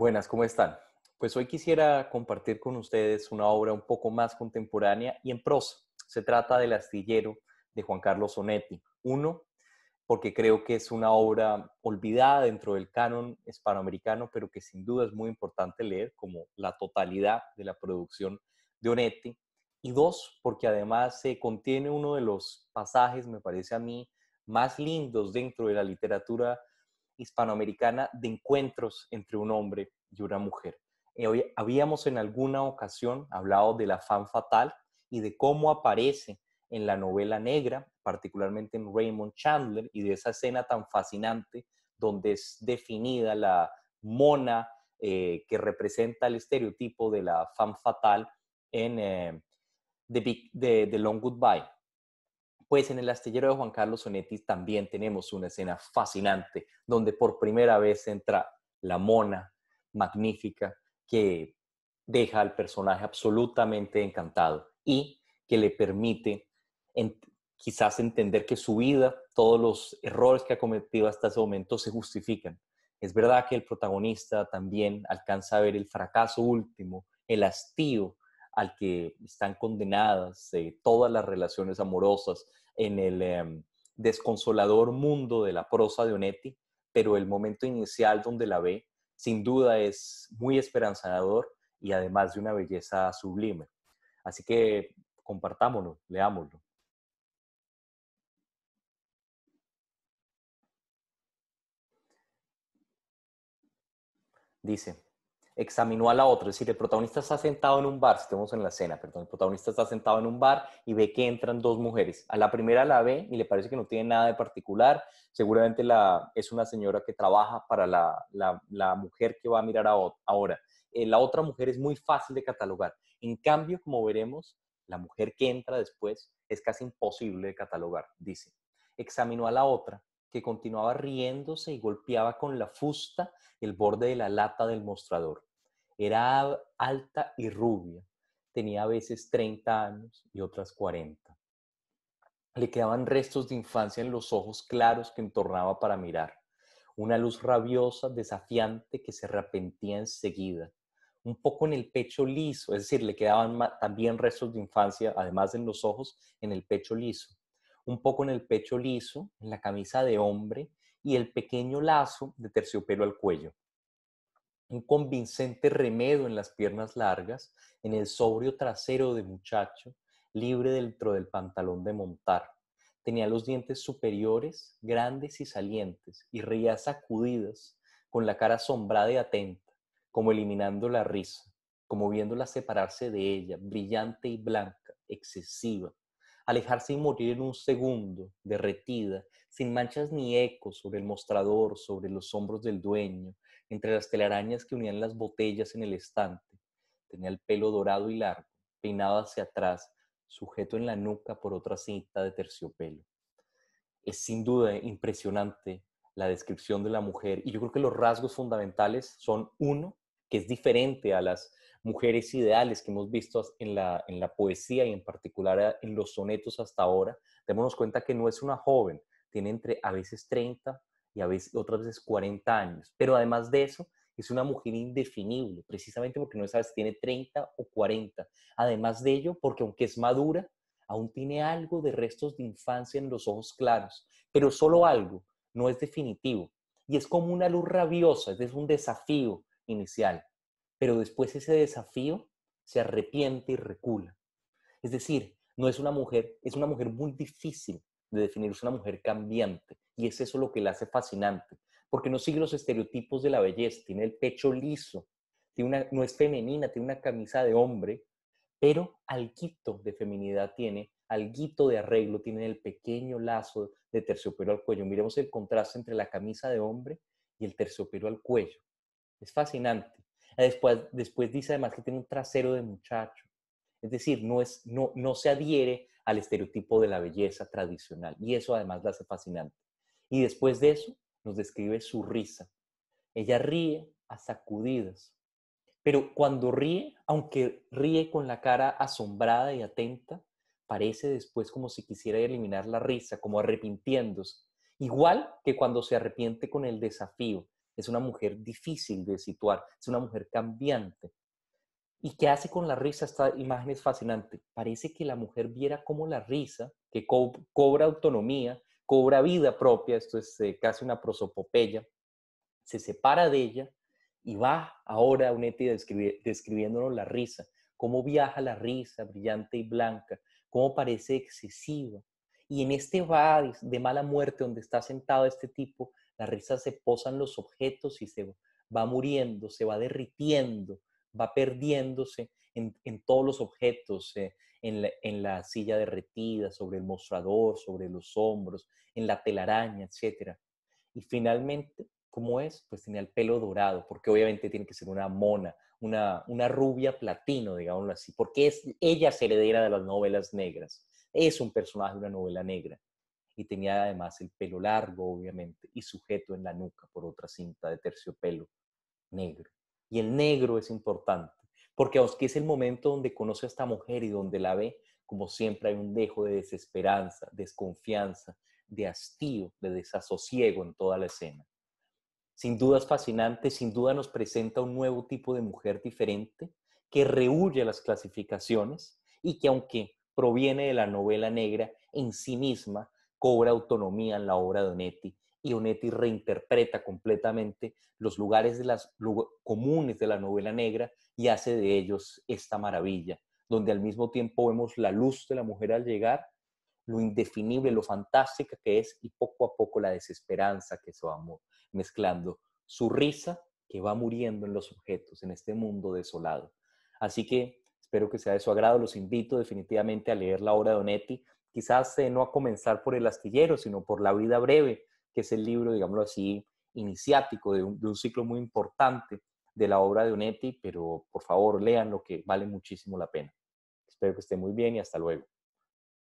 Buenas, ¿cómo están? Pues hoy quisiera compartir con ustedes una obra un poco más contemporánea y en prosa. Se trata del astillero de Juan Carlos Onetti. Uno, porque creo que es una obra olvidada dentro del canon hispanoamericano, pero que sin duda es muy importante leer como la totalidad de la producción de Onetti. Y dos, porque además se contiene uno de los pasajes, me parece a mí, más lindos dentro de la literatura hispanoamericana de encuentros entre un hombre y una mujer. Eh, habíamos en alguna ocasión hablado de la fan fatal y de cómo aparece en la novela negra, particularmente en Raymond Chandler, y de esa escena tan fascinante donde es definida la mona eh, que representa el estereotipo de la fan fatal en eh, The Long Goodbye, pues en el astillero de Juan Carlos Sonetti también tenemos una escena fascinante, donde por primera vez entra la mona magnífica que deja al personaje absolutamente encantado y que le permite quizás entender que su vida, todos los errores que ha cometido hasta ese momento se justifican. Es verdad que el protagonista también alcanza a ver el fracaso último, el hastío al que están condenadas eh, todas las relaciones amorosas en el em, desconsolador mundo de la prosa de Onetti, pero el momento inicial donde la ve, sin duda es muy esperanzador y además de una belleza sublime. Así que compartámoslo, leámoslo. Dice, examinó a la otra. Es decir, el protagonista está sentado en un bar, estamos en la cena, perdón, el protagonista está sentado en un bar y ve que entran dos mujeres. A la primera la ve y le parece que no tiene nada de particular. Seguramente la, es una señora que trabaja para la, la, mujer que va a mirar a, ahora. Eh, la otra mujer es muy fácil de catalogar. En cambio, como veremos, la mujer que entra después es casi imposible de catalogar, dice. Examinó a la otra que continuaba riéndose y golpeaba con la fusta el borde de la lata del mostrador. Era alta y rubia. Tenía a veces 30 años y otras 40. Le quedaban restos de infancia en los ojos claros que entornaba para mirar. Una luz rabiosa, desafiante, que se arrepentía enseguida. Un poco en el pecho liso, es decir, le quedaban también restos de infancia, además en los ojos, en el pecho liso. Un poco en el pecho liso, en la camisa de hombre y el pequeño lazo de terciopelo al cuello un convincente remedo en las piernas largas, en el sobrio trasero de muchacho, libre dentro del pantalón de montar. Tenía los dientes superiores, grandes y salientes, y reía sacudidas, con la cara asombrada y atenta, como eliminando la risa, como viéndola separarse de ella, brillante y blanca, excesiva, alejarse y morir en un segundo, derretida, sin manchas ni ecos sobre el mostrador, sobre los hombros del dueño, entre las telarañas que unían las botellas en el estante. Tenía el pelo dorado y largo, peinado hacia atrás, sujeto en la nuca por otra cinta de terciopelo. Es sin duda impresionante la descripción de la mujer y yo creo que los rasgos fundamentales son uno, que es diferente a las mujeres ideales que hemos visto en la, poesía y en particular en los sonetos hasta ahora. Démonos cuenta que no es una joven, tiene entre a veces 30 y veces, otras veces 40 años. Pero además de eso, es una mujer indefinible, precisamente porque no sabes si tiene 30 o 40. Además de ello, porque aunque es madura, aún tiene algo de restos de infancia en los ojos claros, pero solo algo, no es definitivo. Y es como una luz rabiosa, es un desafío inicial, pero después ese desafío se arrepiente y recula. Es decir, no es una mujer, es una mujer muy difícil, de definirse una mujer cambiante. Y es eso lo que la hace fascinante, porque no sigue los estereotipos de la belleza, tiene el pecho liso, tiene una, no es femenina, tiene una camisa de hombre, pero alguito de feminidad tiene, alguito de arreglo tiene el pequeño lazo de terciopelo al cuello. Miremos el contraste entre la camisa de hombre y el terciopelo al cuello. Es fascinante. Después, después dice además que tiene un trasero de muchacho. Es decir, no, es, no, no se adhiere al estereotipo de la belleza tradicional. Y eso además la hace fascinante. Y después de eso nos describe su risa. Ella ríe a sacudidas. Pero cuando ríe, aunque ríe con la cara asombrada y atenta, parece después como si quisiera eliminar la risa, como arrepintiéndose. Igual que cuando se arrepiente con el desafío. Es una mujer difícil de situar, es una mujer cambiante, ¿Y qué hace con la risa? Esta imagen es fascinante. Parece que la mujer viera cómo la risa, que cobra autonomía, cobra vida propia, esto es eh, casi una prosopopeya, se separa de ella y va ahora a describiéndonos la risa, cómo viaja la risa brillante y blanca, cómo parece excesiva. Y en este va de mala muerte donde está sentado este tipo, la risa se posa en los objetos y se va muriendo, se va derritiendo, va perdiéndose en, todos los objetos, eh, en, la, silla derretida, sobre el mostrador, sobre los hombros, en la telaraña, etc. Y finalmente, ¿cómo es? Pues tenía el pelo dorado, porque obviamente tiene que ser una mona, una, rubia platino, digámoslo así, porque es, ella se heredera de las novelas negras. Es un personaje de una novela negra y tenía además el pelo largo, obviamente, y sujeto en la nuca por otra cinta de terciopelo negro. Y el negro es importante, porque aunque es el momento donde conoce a esta mujer y donde la ve, como siempre hay un dejo de desesperanza, desconfianza, de hastío, de desasosiego en toda la escena. Sin duda es fascinante, sin duda nos presenta un nuevo tipo de mujer diferente que rehúye las clasificaciones y que aunque proviene de la novela negra, en sí misma cobra autonomía en la obra de Onetti y reinterpreta completamente los lugares de las, comunes de la novela negra y hace de ellos esta maravilla, donde al mismo tiempo vemos la luz de la mujer al llegar, lo indefinible, lo fantástica que es y poco a poco la desesperanza que su amor, mezclando, su risa que va muriendo en los objetos, en este mundo desolado. Así que espero que sea de su agrado, los invito definitivamente a leer la obra de Onetti, quizás eh, no a comenzar por El astillero, sino por La vida breve, que es el libro, digámoslo así, iniciático de un, ciclo muy importante de la obra de Onetti, pero por favor lean lo que vale muchísimo la pena. Espero que esté muy bien y hasta luego.